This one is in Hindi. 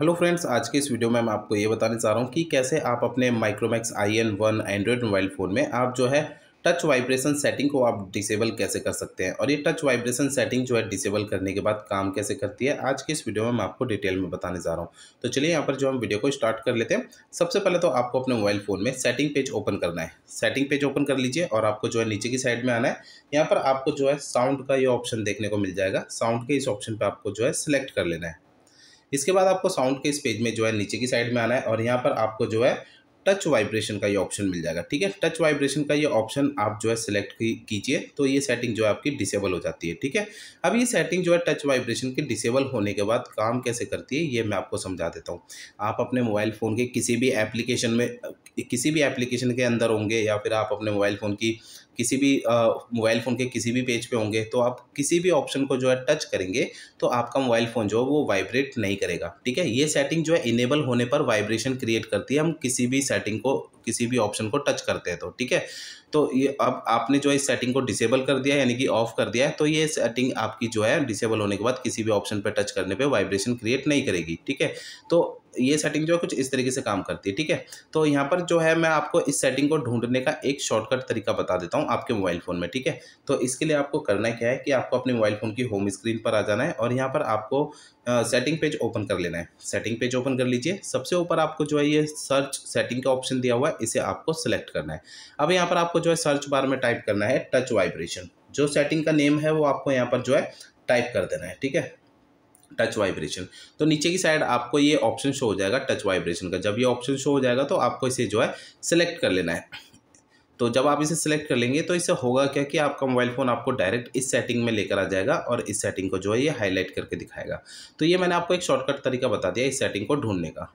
हेलो फ्रेंड्स आज के इस वीडियो में मैं आपको ये बताने चाह रहा हूँ कि कैसे आप अपने Micromax I N one Android mobile phone में आप जो है टच वाइब्रेशन सेटिंग को आप डिसेबल कैसे कर सकते हैं और ये टच वाइब्रेशन सेटिंग जो है डिसेबल करने के बाद काम कैसे करती है आज के इस वीडियो में मैं आपको डिटेल में बताने जा रहा हूँ तो चलिए यहाँ पर जो हम वीडियो को स्टार्ट कर लेते हैं सबसे पहले तो आपको अपने मोबाइल फ़ोन में सेटिंग पेज ओपन करना है सेटिंग पेज ओपन कर लीजिए और आपको जो है नीचे की साइड में आना है यहाँ पर आपको जो है साउंड का ये ऑप्शन देखने को मिल जाएगा साउंड के इस ऑप्शन पर आपको जो है सिलेक्ट कर लेना है इसके बाद आपको साउंड के इस पेज में जो है नीचे की साइड में आना है और यहाँ पर आपको जो है टच वाइब्रेशन का ये ऑप्शन मिल जाएगा ठीक है टच वाइब्रेशन का ये ऑप्शन आप जो है सिलेक्ट कीजिए तो ये सेटिंग जो है आपकी डिसेबल हो जाती है ठीक है अब ये सेटिंग जो है टच वाइब्रेशन के डिसेबल होने के बाद काम कैसे करती है ये मैं आपको समझा देता हूँ आप अपने मोबाइल फ़ोन के किसी भी एप्लीकेशन में किसी भी एप्लीकेशन के अंदर होंगे या फिर आप अपने मोबाइल फ़ोन की किसी भी मोबाइल फ़ोन के किसी भी पेज पे होंगे तो आप किसी भी ऑप्शन को जो है टच करेंगे तो आपका मोबाइल फ़ोन जो है वो वाइब्रेट नहीं करेगा ठीक है ये सेटिंग जो है इनेबल होने पर वाइब्रेशन क्रिएट करती है हम किसी भी सेटिंग को किसी भी ऑप्शन को टच करते हैं तो ठीक है तो ये अब आपने जो है इस सेटिंग को डिसेबल कर दिया यानी कि ऑफ कर दिया है तो ये सेटिंग आपकी जो है डिसेबल होने के बाद किसी भी ऑप्शन पर टच करने पर वाइब्रेशन क्रिएट नहीं करेगी ठीक है तो ये सेटिंग जो है कुछ इस तरीके से काम करती है ठीक है तो यहाँ पर जो है मैं आपको इस सेटिंग को ढूंढने का एक शॉर्टकट तरीका बता देता हूँ आपके मोबाइल फ़ोन में ठीक है तो इसके लिए आपको करना क्या है कि आपको अपने मोबाइल फ़ोन की होम स्क्रीन पर आ जाना है और यहाँ पर आपको सेटिंग पेज ओपन कर लेना है सेटिंग पेज ओपन कर लीजिए सबसे ऊपर आपको जो है ये सर्च सेटिंग का ऑप्शन दिया हुआ है होगा इसे आपको सेलेक्ट करना है अब यहाँ पर आपको जो है सर्च बार में टाइप करना है टच वाइब्रेशन जो सेटिंग का नेम है वो आपको यहाँ पर जो है टाइप कर देना है ठीक है टच वाइब्रेशन तो नीचे की साइड आपको ये ऑप्शन शो हो जाएगा टच वाइब्रेशन का जब ये ऑप्शन शो हो जाएगा तो आपको इसे जो है सेलेक्ट कर लेना है तो जब आप इसे सेलेक्ट कर लेंगे तो इससे होगा क्या कि आपका मोबाइल फ़ोन आपको डायरेक्ट इस सेटिंग में लेकर आ जाएगा और इस सेटिंग को जो है ये हाईलाइट करके दिखाएगा तो ये मैंने आपको एक शॉर्टकट तरीका बता दिया इस सेटिंग को ढूंढने का